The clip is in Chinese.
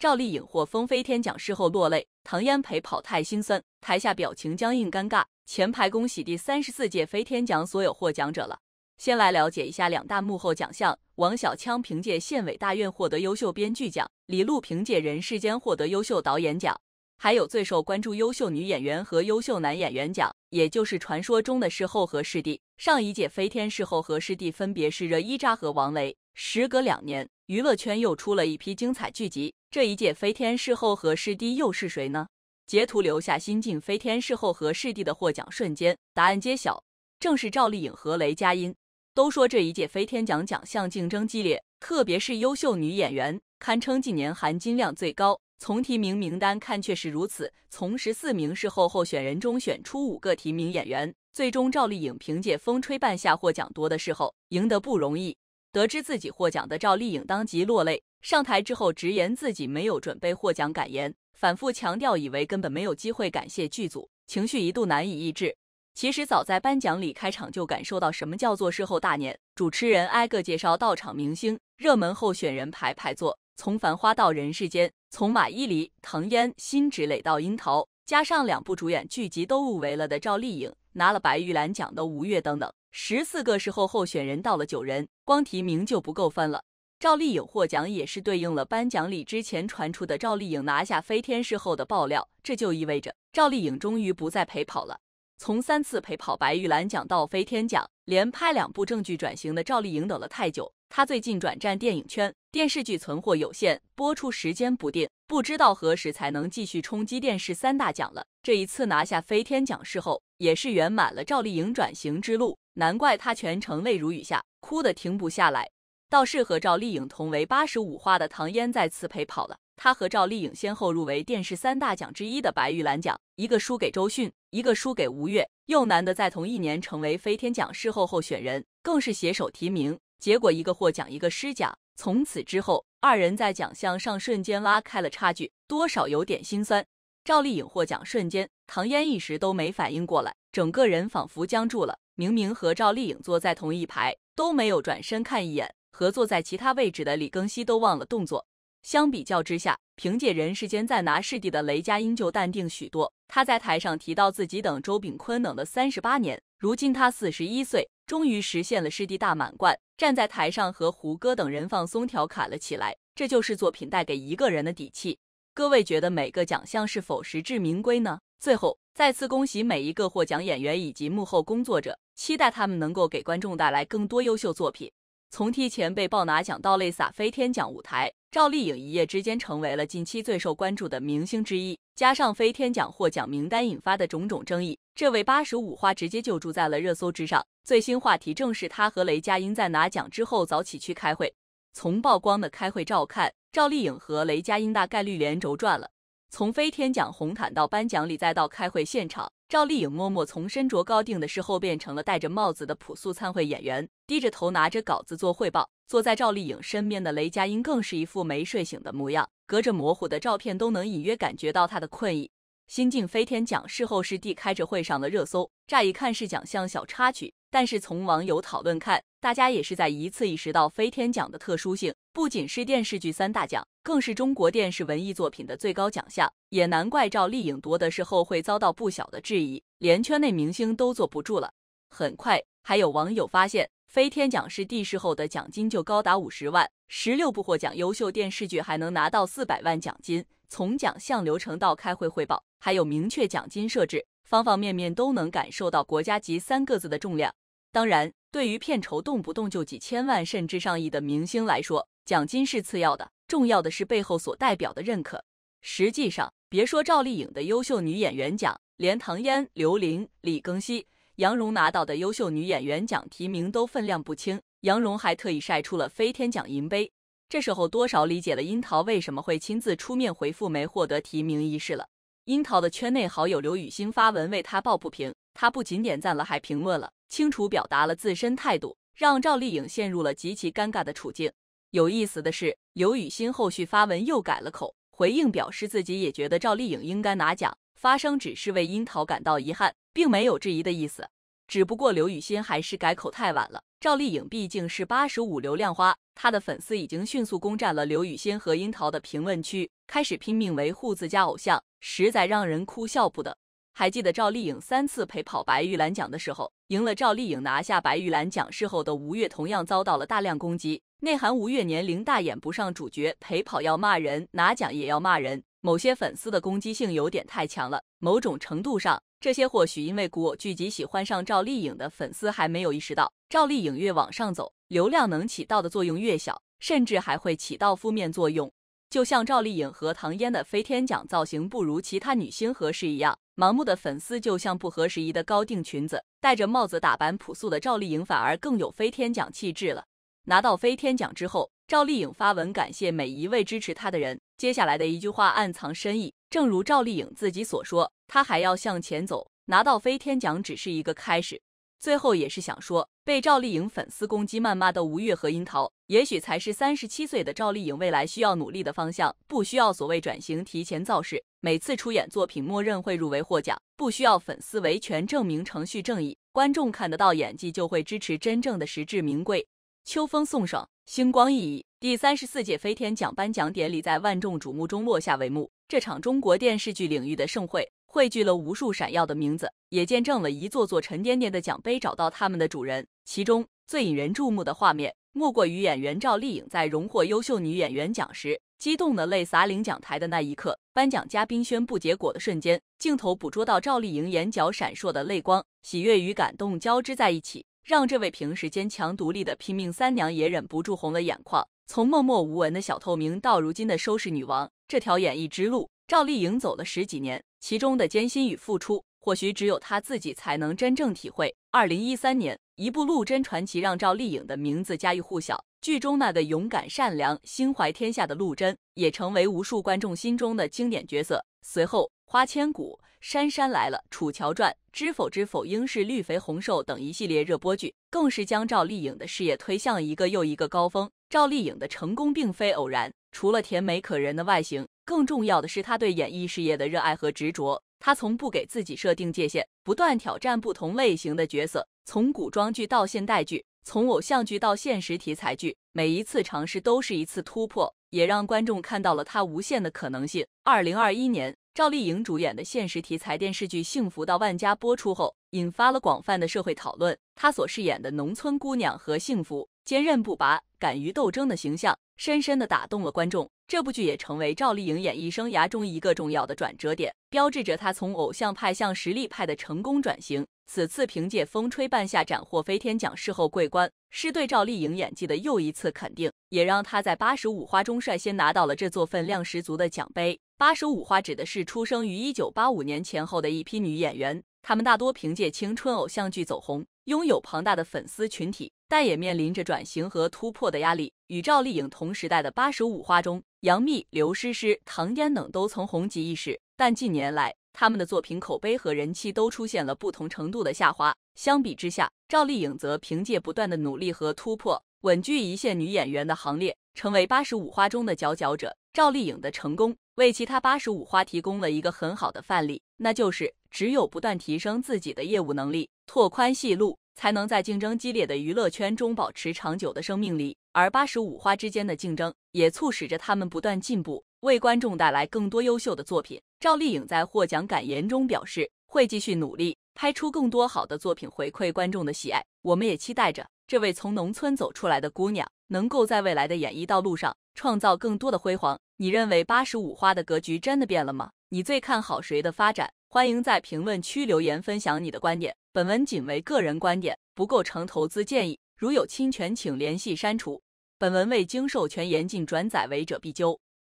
赵丽颖获飞天奖事后落泪，唐嫣陪跑太心酸，台下表情僵硬尴尬。前排恭喜第三十四届飞天奖所有获奖者了。先来了解一下两大幕后奖项：王小枪凭借《县委大院》获得优秀编剧奖，李璐凭借《人世间》获得优秀导演奖。还有最受关注优秀女演员和优秀男演员奖，也就是传说中的视后和视帝。上一届飞天视后和视帝分别是热依扎和王雷。时隔两年，娱乐圈又出了一批精彩剧集。这一届飞天视后和视帝又是谁呢？截图留下新晋飞天视后和视帝的获奖瞬间，答案揭晓，正是赵丽颖和雷佳音。都说这一届飞天奖奖项竞争激烈，特别是优秀女演员，堪称近年含金量最高。从提名名单看却是如此，从十四名视后候选人中选出五个提名演员，最终赵丽颖凭借《风吹半夏》获奖多的视后，赢得不容易。得知自己获奖的赵丽颖当即落泪，上台之后直言自己没有准备获奖感言，反复强调以为根本没有机会，感谢剧组，情绪一度难以抑制。其实早在颁奖礼开场就感受到什么叫做事后大年，主持人挨个介绍到场明星，热门候选人排排坐，从《繁花》到《人世间》，从马伊琍、唐嫣、辛芷蕾到樱桃，加上两部主演剧集都入围了的赵丽颖。拿了白玉兰奖的吴越等等，十四个时候候选人到了九人，光提名就不够分了。赵丽颖获奖也是对应了颁奖礼之前传出的赵丽颖拿下飞天视后的爆料，这就意味着赵丽颖终于不再陪跑了。从三次陪跑白玉兰奖到飞天奖，连拍两部正剧转型的赵丽颖等了太久。他最近转战电影圈，电视剧存货有限，播出时间不定，不知道何时才能继续冲击电视三大奖了。这一次拿下飞天奖视后，也是圆满了赵丽颖转型之路，难怪她全程泪如雨下，哭得停不下来。倒是和赵丽颖同为八十五花的唐嫣再次陪跑了。她和赵丽颖先后入围电视三大奖之一的白玉兰奖，一个输给周迅，一个输给吴越，又难得在同一年成为飞天奖视后候选人，更是携手提名。结果一个获奖，一个失奖。从此之后，二人在奖项上瞬间拉开了差距，多少有点心酸。赵丽颖获奖瞬间，唐嫣一时都没反应过来，整个人仿佛僵住了。明明和赵丽颖坐在同一排，都没有转身看一眼。和坐在其他位置的李庚希都忘了动作。相比较之下，凭借《人世间》再拿视帝的雷佳音就淡定许多。他在台上提到自己等周秉昆等了三十八年，如今他四十一岁。终于实现了师弟大满贯，站在台上和胡歌等人放松调侃了起来。这就是作品带给一个人的底气。各位觉得每个奖项是否实至名归呢？最后再次恭喜每一个获奖演员以及幕后工作者，期待他们能够给观众带来更多优秀作品。从提前被爆拿奖到泪洒飞天奖舞台，赵丽颖一夜之间成为了近期最受关注的明星之一。加上飞天奖获奖名单引发的种种争议。这位八十五花直接就住在了热搜之上，最新话题正是她和雷佳音在拿奖之后早起去开会。从曝光的开会照看，赵丽颖和雷佳音大概率连轴转了。从飞天奖红毯到颁奖礼，再到开会现场，赵丽颖默默从身着高定的事后变成了戴着帽子的朴素参会演员，低着头拿着稿子做汇报。坐在赵丽颖身边的雷佳音更是一副没睡醒的模样，隔着模糊的照片都能隐约感觉到她的困意。新晋飞天奖视后是 D 开着会上的热搜，乍一看是奖项小插曲，但是从网友讨论看，大家也是在一次意识到飞天奖的特殊性，不仅是电视剧三大奖，更是中国电视文艺作品的最高奖项。也难怪赵丽颖夺得事后会遭到不小的质疑，连圈内明星都坐不住了。很快，还有网友发现，飞天奖是帝视后的奖金就高达五十万，十六部获奖优秀电视剧还能拿到四百万奖金。从奖项流程到开会汇报，还有明确奖金设置，方方面面都能感受到“国家级”三个字的重量。当然，对于片酬动不动就几千万甚至上亿的明星来说，奖金是次要的，重要的是背后所代表的认可。实际上，别说赵丽颖的优秀女演员奖，连唐嫣、刘琳、李庚希、杨蓉拿到的优秀女演员奖提名都分量不轻。杨蓉还特意晒出了飞天奖银杯。这时候多少理解了樱桃为什么会亲自出面回复没获得提名一事了。樱桃的圈内好友刘雨欣发文为他抱不平，他不仅点赞了，还评论了，清楚表达了自身态度，让赵丽颖陷入了极其尴尬的处境。有意思的是，刘雨欣后续发文又改了口，回应表示自己也觉得赵丽颖应该拿奖，发声只是为樱桃感到遗憾，并没有质疑的意思。只不过刘雨欣还是改口太晚了，赵丽颖毕竟是八十五流量花。他的粉丝已经迅速攻占了刘雨昕和樱桃的评论区，开始拼命维护自家偶像，实在让人哭笑不得。还记得赵丽颖三次陪跑白玉兰奖的时候，赢了赵丽颖拿下白玉兰奖，事后的吴越同样遭到了大量攻击，内涵吴越年龄大演不上主角，陪跑要骂人，拿奖也要骂人。某些粉丝的攻击性有点太强了，某种程度上，这些或许因为古偶剧集喜欢上赵丽颖的粉丝还没有意识到，赵丽颖越往上走，流量能起到的作用越小，甚至还会起到负面作用。就像赵丽颖和唐嫣的飞天奖造型不如其他女星合适一样，盲目的粉丝就像不合时宜的高定裙子，戴着帽子打扮朴素的赵丽颖反而更有飞天奖气质了。拿到飞天奖之后，赵丽颖发文感谢每一位支持她的人。接下来的一句话暗藏深意，正如赵丽颖自己所说，她还要向前走，拿到飞天奖只是一个开始。最后也是想说，被赵丽颖粉丝攻击谩骂的吴越和樱桃，也许才是三十七岁的赵丽颖未来需要努力的方向，不需要所谓转型提前造势，每次出演作品默认会入围获奖，不需要粉丝维权证明程序正义，观众看得到演技就会支持，真正的实至名归。秋风送爽，星光熠熠。第三十四届飞天奖颁奖典礼在万众瞩目中落下帷幕。这场中国电视剧领域的盛会，汇聚了无数闪耀的名字，也见证了一座座沉甸甸的奖杯找到他们的主人。其中最引人注目的画面，莫过于演员赵丽颖在荣获优秀女演员奖时，激动的泪洒领奖台的那一刻。颁奖嘉宾宣布结果的瞬间，镜头捕捉到赵丽颖眼角闪烁的泪光，喜悦与感动交织在一起，让这位平时坚强独立的拼命三娘也忍不住红了眼眶。从默默无闻的小透明到如今的收视女王，这条演艺之路，赵丽颖走了十几年，其中的艰辛与付出，或许只有她自己才能真正体会。二零一三年，一部《陆贞传奇》让赵丽颖的名字家喻户晓，剧中那个勇敢、善良、心怀天下的陆贞，也成为无数观众心中的经典角色。随后，《花千骨》《杉杉来了》《楚乔传》《知否知否应是绿肥红瘦》等一系列热播剧，更是将赵丽颖的事业推向一个又一个高峰。赵丽颖的成功并非偶然，除了甜美可人的外形，更重要的是她对演艺事业的热爱和执着。她从不给自己设定界限，不断挑战不同类型的角色，从古装剧到现代剧，从偶像剧到现实题材剧，每一次尝试都是一次突破，也让观众看到了她无限的可能性。二零二一年，赵丽颖主演的现实题材电视剧《幸福到万家》播出后，引发了广泛的社会讨论。她所饰演的农村姑娘和幸福坚韧不拔。敢于斗争的形象，深深地打动了观众。这部剧也成为赵丽颖演艺生涯中一个重要的转折点，标志着她从偶像派向实力派的成功转型。此次凭借《风吹半夏》斩获飞天奖视后桂冠，是对赵丽颖演技的又一次肯定，也让她在八十五花中率先拿到了这座分量十足的奖杯。八十五花指的是出生于一九八五年前后的一批女演员，她们大多凭借青春偶像剧走红。拥有庞大的粉丝群体，但也面临着转型和突破的压力。与赵丽颖同时代的八十五花中，杨幂、刘诗诗、唐嫣等都曾红极一时，但近年来他们的作品口碑和人气都出现了不同程度的下滑。相比之下，赵丽颖则凭借不断的努力和突破，稳居一线女演员的行列，成为八十五花中的佼佼者。赵丽颖的成功为其他八十五花提供了一个很好的范例，那就是只有不断提升自己的业务能力，拓宽戏路，才能在竞争激烈的娱乐圈中保持长久的生命力。而八十五花之间的竞争也促使着他们不断进步，为观众带来更多优秀的作品。赵丽颖在获奖感言中表示，会继续努力，拍出更多好的作品，回馈观众的喜爱。我们也期待着这位从农村走出来的姑娘，能够在未来的演艺道路上创造更多的辉煌。你认为八十五花的格局真的变了吗？你最看好谁的发展？欢迎在评论区留言分享你的观点。本文仅为个人观点，不构成投资建议。如有侵权，请联系删除。本文未经授权严禁转载，违者必究。